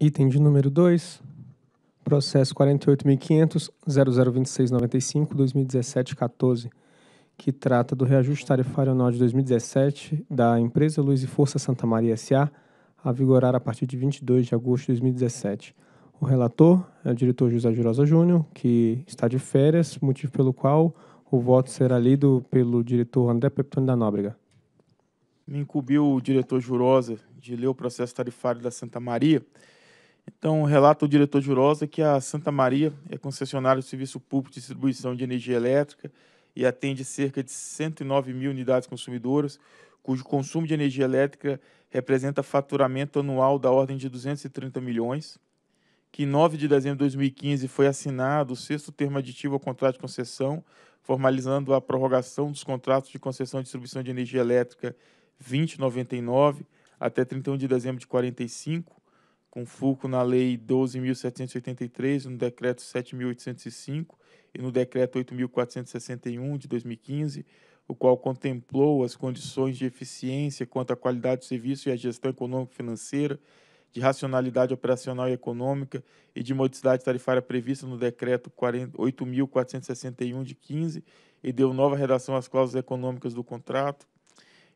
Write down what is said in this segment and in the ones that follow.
Item de número 2, processo 48.500.0026.95.2017.14, que trata do reajuste tarifário anual de 2017 da empresa Luz e Força Santa Maria S.A., a vigorar a partir de 22 de agosto de 2017. O relator é o diretor José Jurosa Júnior, que está de férias, motivo pelo qual o voto será lido pelo diretor André Peptoni da Nóbrega. Me incumbiu o diretor Jurosa de ler o processo tarifário da Santa Maria, então, relata o diretor Jurosa que a Santa Maria é concessionária do Serviço Público de Distribuição de Energia Elétrica e atende cerca de 109 mil unidades consumidoras, cujo consumo de energia elétrica representa faturamento anual da ordem de 230 milhões, que em 9 de dezembro de 2015 foi assinado o sexto termo aditivo ao contrato de concessão, formalizando a prorrogação dos contratos de concessão e distribuição de energia elétrica 2099 até 31 de dezembro de 45 com fulcro na Lei 12.783, no Decreto 7.805 e no Decreto 8.461 de 2015, o qual contemplou as condições de eficiência quanto à qualidade do serviço e à gestão econômico-financeira, de racionalidade operacional e econômica e de modicidade tarifária prevista no Decreto 8.461 de 15 e deu nova redação às cláusulas econômicas do contrato,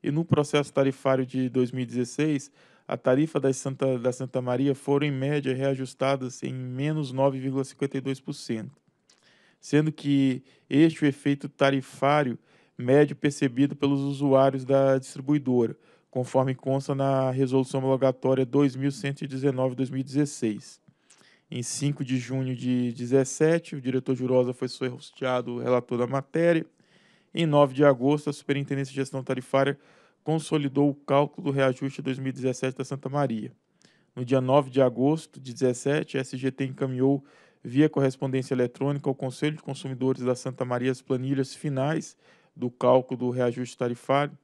e no processo tarifário de 2016, a tarifa da Santa, da Santa Maria foram, em média, reajustadas em menos 9,52%, sendo que este é o efeito tarifário médio percebido pelos usuários da distribuidora, conforme consta na Resolução Homologatória 2119-2016. Em 5 de junho de 17, o diretor Jurosa foi sorteado relator da matéria, em 9 de agosto, a Superintendência de Gestão Tarifária consolidou o cálculo do reajuste 2017 da Santa Maria. No dia 9 de agosto de 2017, a SGT encaminhou via correspondência eletrônica ao Conselho de Consumidores da Santa Maria as planilhas finais do cálculo do reajuste tarifário,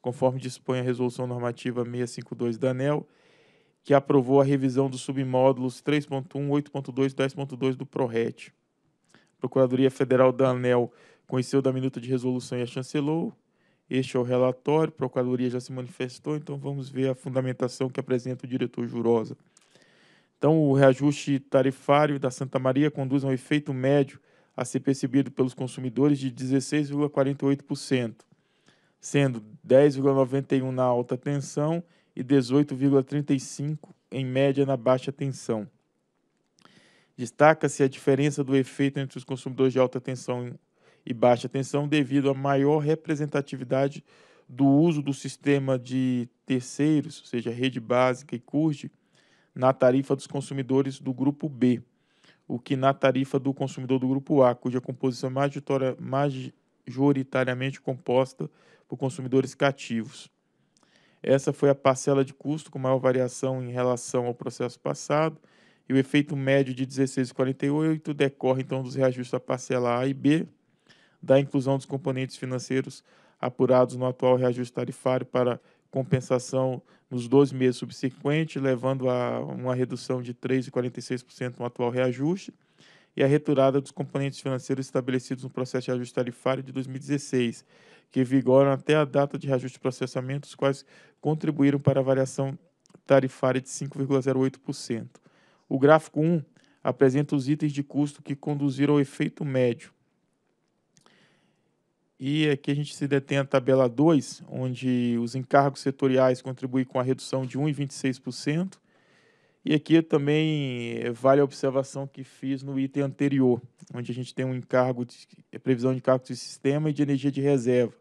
conforme dispõe a Resolução Normativa 652 da ANEL, que aprovou a revisão dos submódulos 3.1, 8.2 e 10.2 do PRORET. A Procuradoria Federal da ANEL Conheceu da minuta de resolução e a chancelou. Este é o relatório, a Procuradoria já se manifestou, então vamos ver a fundamentação que apresenta o diretor Jurosa. Então, o reajuste tarifário da Santa Maria conduz a um efeito médio a ser percebido pelos consumidores de 16,48%, sendo 10,91% na alta tensão e 18,35% em média na baixa tensão. Destaca-se a diferença do efeito entre os consumidores de alta tensão e baixa tensão devido à maior representatividade do uso do sistema de terceiros, ou seja, rede básica e CURD, na tarifa dos consumidores do grupo B, o que na tarifa do consumidor do grupo A, cuja composição majoritariamente composta por consumidores cativos. Essa foi a parcela de custo com maior variação em relação ao processo passado, e o efeito médio de 16,48 decorre então dos reajustes à parcela A e B, da inclusão dos componentes financeiros apurados no atual reajuste tarifário para compensação nos 12 meses subsequentes, levando a uma redução de 3,46% no atual reajuste, e a retirada dos componentes financeiros estabelecidos no processo de ajuste tarifário de 2016, que vigoram até a data de reajuste de processamento, os quais contribuíram para a variação tarifária de 5,08%. O gráfico 1 apresenta os itens de custo que conduziram ao efeito médio, e aqui a gente se detém à tabela 2, onde os encargos setoriais contribuem com a redução de 1,26%. E aqui também eh, vale a observação que fiz no item anterior, onde a gente tem um encargo de eh, previsão de encargos de sistema e de energia de reserva.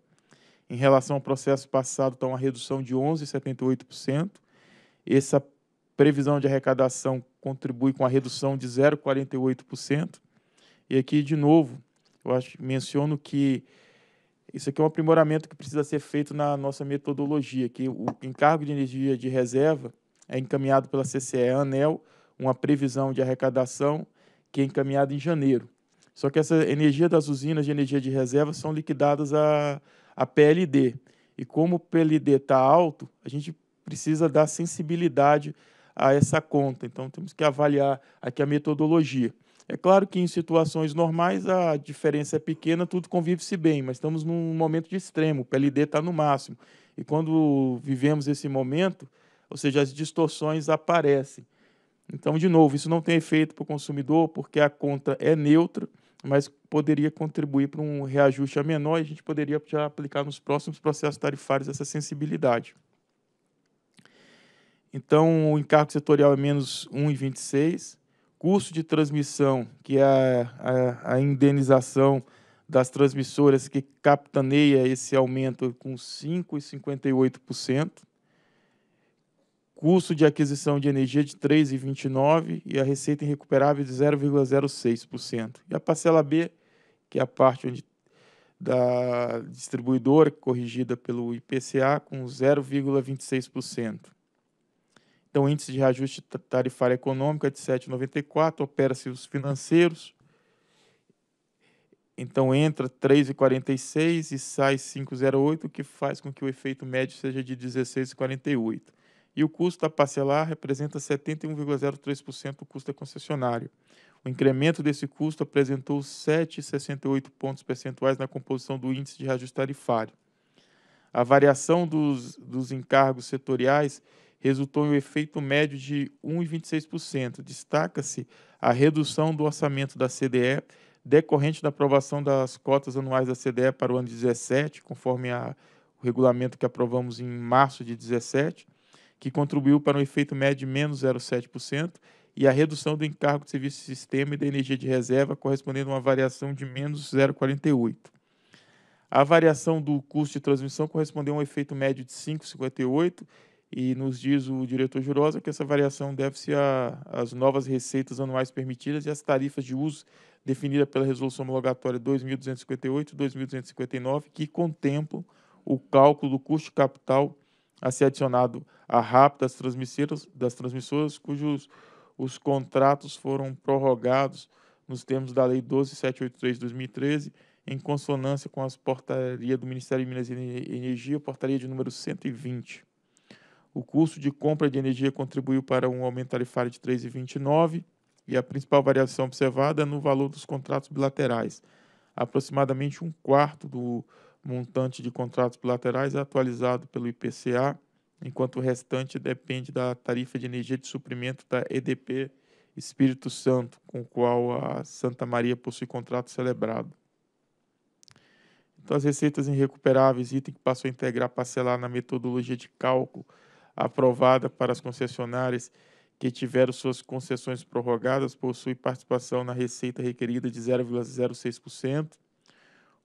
Em relação ao processo passado, está uma redução de 11,78%. Essa previsão de arrecadação contribui com a redução de 0,48%. E aqui, de novo, eu acho, menciono que isso aqui é um aprimoramento que precisa ser feito na nossa metodologia, que o encargo de energia de reserva é encaminhado pela CCE ANEL, uma previsão de arrecadação que é encaminhada em janeiro. Só que essa energia das usinas de energia de reserva são liquidadas a, a PLD. E como o PLD está alto, a gente precisa dar sensibilidade a essa conta. Então, temos que avaliar aqui a metodologia. É claro que em situações normais a diferença é pequena, tudo convive-se bem, mas estamos num momento de extremo, o PLD está no máximo. E quando vivemos esse momento, ou seja, as distorções aparecem. Então, de novo, isso não tem efeito para o consumidor, porque a conta é neutra, mas poderia contribuir para um reajuste a menor e a gente poderia já aplicar nos próximos processos tarifários essa sensibilidade. Então, o encargo setorial é menos 1,26 custo de transmissão, que é a, a, a indenização das transmissoras que capitaneia esse aumento com 5,58%, custo de aquisição de energia de 3,29% e a receita irrecuperável de 0,06%. E a parcela B, que é a parte onde da distribuidora corrigida pelo IPCA com 0,26%. Então, índice de reajuste tarifário econômico é de 7,94, opera-se os financeiros. Então, entra 3,46 e sai 5,08, o que faz com que o efeito médio seja de 16,48. E o custo a parcelar representa 71,03% do custo concessionário. O incremento desse custo apresentou 7,68 pontos percentuais na composição do índice de reajuste tarifário. A variação dos, dos encargos setoriais resultou em um efeito médio de 1,26%. Destaca-se a redução do orçamento da CDE decorrente da aprovação das cotas anuais da CDE para o ano de 17, conforme a, o regulamento que aprovamos em março de 2017, que contribuiu para um efeito médio de menos 0,7% e a redução do encargo de serviço de sistema e da energia de reserva correspondendo a uma variação de menos 0,48%. A variação do custo de transmissão correspondeu a um efeito médio de 5,58 e nos diz o diretor Jurosa que essa variação deve-se às novas receitas anuais permitidas e às tarifas de uso definida pela Resolução Homologatória 2258 e 2259, que contemplam o cálculo do custo de capital a ser adicionado à RAP das transmissoras, das transmissoras cujos os contratos foram prorrogados nos termos da Lei 12783/2013, em consonância com as portarias do Ministério de Minas e Energia, portaria de número 120. O custo de compra de energia contribuiu para um aumento tarifário de 3,29 e a principal variação observada é no valor dos contratos bilaterais. Aproximadamente um quarto do montante de contratos bilaterais é atualizado pelo IPCA, enquanto o restante depende da tarifa de energia de suprimento da EDP Espírito Santo, com o qual a Santa Maria possui contrato celebrado. Então, as receitas irrecuperáveis, item que passou a integrar parcelar na metodologia de cálculo aprovada para as concessionárias que tiveram suas concessões prorrogadas possui participação na receita requerida de 0,06%.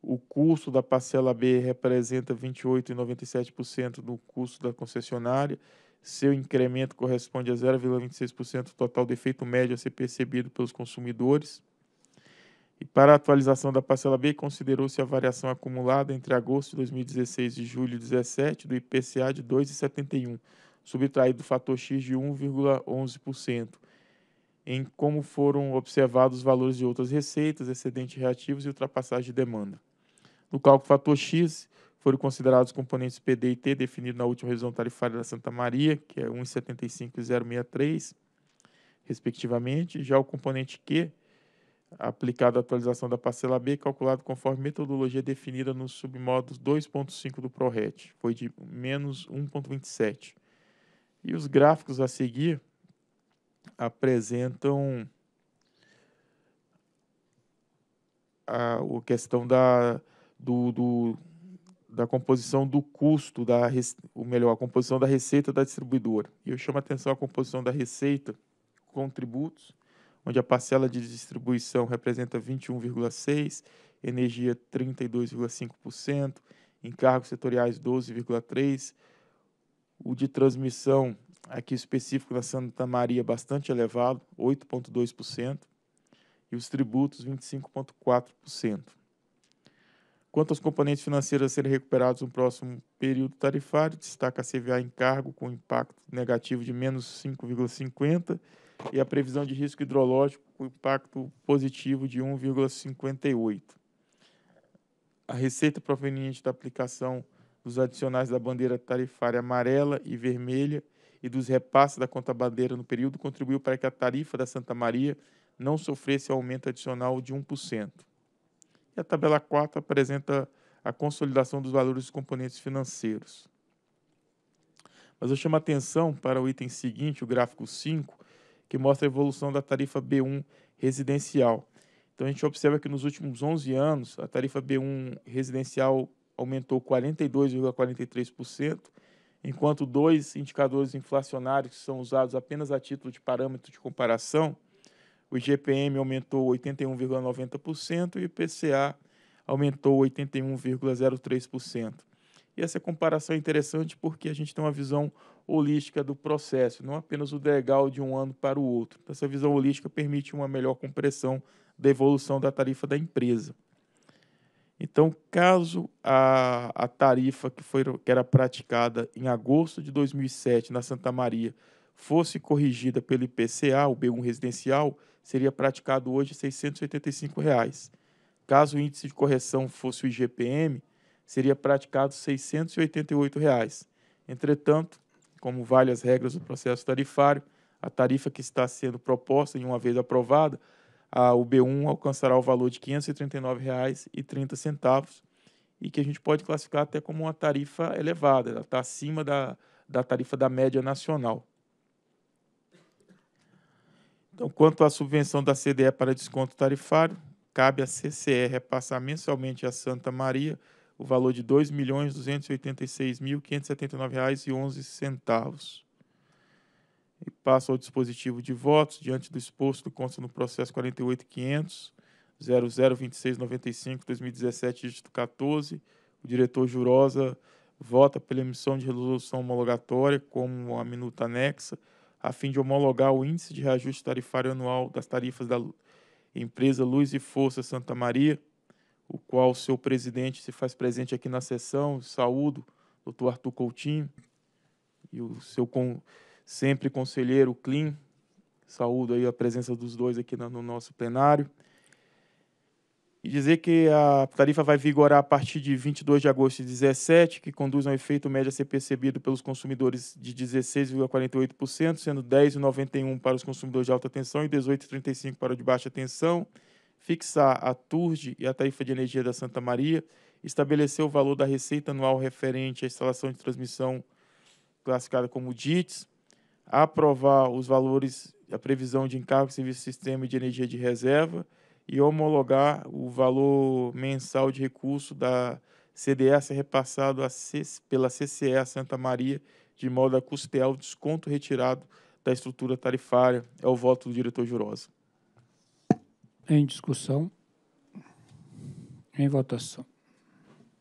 O custo da parcela B representa 28,97% do custo da concessionária. Seu incremento corresponde a 0,26% do total de efeito médio a ser percebido pelos consumidores. E para a atualização da parcela B, considerou-se a variação acumulada entre agosto de 2016 e julho de 2017 do IPCA de 2,71, subtraído do fator X de 1,11%, em como foram observados os valores de outras receitas, excedentes reativos e ultrapassagem de demanda. No cálculo fator X, foram considerados componentes PD e T definidos na última revisão tarifária da Santa Maria, que é 1,75 e 0,63, respectivamente. Já o componente Q, aplicado a atualização da parcela B, calculado conforme metodologia definida nos submodos 2.5 do ProRet, foi de menos 1,27. E os gráficos a seguir apresentam a, a questão da, do, do, da composição do custo, da, ou melhor, a composição da receita da distribuidora. E eu chamo a atenção à composição da receita com tributos, onde a parcela de distribuição representa 21,6%, energia 32,5%, encargos setoriais 12,3%, o de transmissão aqui específico na Santa Maria bastante elevado, 8,2%, e os tributos 25,4%. Quanto aos componentes financeiros a serem recuperados no próximo período tarifário, destaca a CVA encargo com impacto negativo de menos 5,50%, e a previsão de risco hidrológico com impacto positivo de 1,58. A receita proveniente da aplicação dos adicionais da bandeira tarifária amarela e vermelha e dos repasses da conta bandeira no período contribuiu para que a tarifa da Santa Maria não sofresse aumento adicional de 1%. E a tabela 4 apresenta a consolidação dos valores dos componentes financeiros. Mas eu chamo a atenção para o item seguinte, o gráfico 5, que mostra a evolução da tarifa B1 residencial. Então a gente observa que nos últimos 11 anos a tarifa B1 residencial aumentou 42,43%, enquanto dois indicadores inflacionários que são usados apenas a título de parâmetro de comparação, o IGPM aumentou 81,90% e o IPCA aumentou 81,03%. E essa comparação é interessante porque a gente tem uma visão holística do processo, não apenas o degrau de um ano para o outro. Então, essa visão holística permite uma melhor compressão da evolução da tarifa da empresa. Então, caso a, a tarifa que, foi, que era praticada em agosto de 2007 na Santa Maria fosse corrigida pelo IPCA, o B1 residencial, seria praticado hoje R$ 685. Reais. Caso o índice de correção fosse o IGPM, seria praticado R$ 688. Reais. Entretanto, como vale as regras do processo tarifário, a tarifa que está sendo proposta e uma vez aprovada, a UB1 alcançará o valor de R$ 539,30 e que a gente pode classificar até como uma tarifa elevada, ela está acima da, da tarifa da média nacional. Então, quanto à subvenção da CDE para desconto tarifário, cabe à CCE repassar mensalmente a Santa Maria o valor de R$ 2.286.579,11. E passo ao dispositivo de votos, diante do exposto do consta no processo 48.500.002695.2017, dígito 14, o diretor Jurosa vota pela emissão de resolução homologatória, como a minuta anexa, a fim de homologar o índice de reajuste tarifário anual das tarifas da empresa Luz e Força Santa Maria, o qual o seu presidente se faz presente aqui na sessão. Saúdo, doutor Arthur Coutinho, e o seu con sempre conselheiro Clean. Saúdo aí a presença dos dois aqui no nosso plenário. E dizer que a tarifa vai vigorar a partir de 22 de agosto de 17, que conduz a um efeito médio a ser percebido pelos consumidores de 16,48%, sendo 10,91% para os consumidores de alta tensão e 18,35% para o de baixa tensão fixar a TURD e a tarifa de energia da Santa Maria, estabelecer o valor da receita anual referente à instalação de transmissão classificada como DITS, aprovar os valores, a previsão de encargo, serviço, sistema e de energia de reserva e homologar o valor mensal de recurso da CDS repassado pela CCE Santa Maria, de modo a custear o desconto retirado da estrutura tarifária. É o voto do diretor Jurosa. Em discussão. Em votação.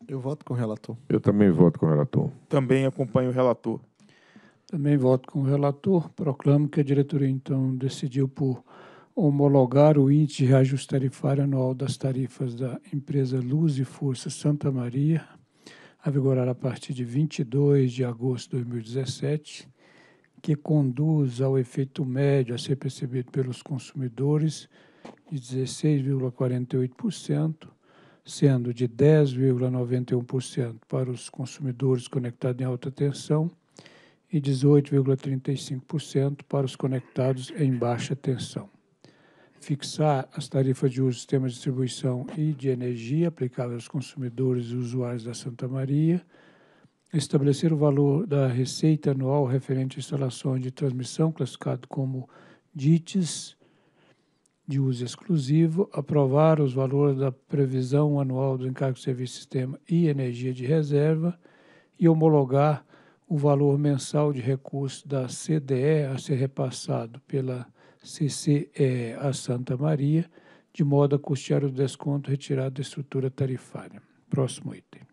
Eu voto com o relator. Eu também voto com o relator. Também acompanho o relator. Também voto com o relator. Proclamo que a diretoria, então, decidiu por homologar o índice de reajuste tarifário anual das tarifas da empresa Luz e Força Santa Maria, a vigorar a partir de 22 de agosto de 2017, que conduz ao efeito médio a ser percebido pelos consumidores de 16,48%, sendo de 10,91% para os consumidores conectados em alta tensão e 18,35% para os conectados em baixa tensão. Fixar as tarifas de uso do sistema de distribuição e de energia aplicáveis aos consumidores e usuários da Santa Maria. Estabelecer o valor da receita anual referente a instalações de transmissão, classificado como DITES, de uso exclusivo, aprovar os valores da previsão anual do encargo de serviço sistema e energia de reserva e homologar o valor mensal de recurso da CDE a ser repassado pela CCE a Santa Maria, de modo a custear o desconto retirado da estrutura tarifária. Próximo item.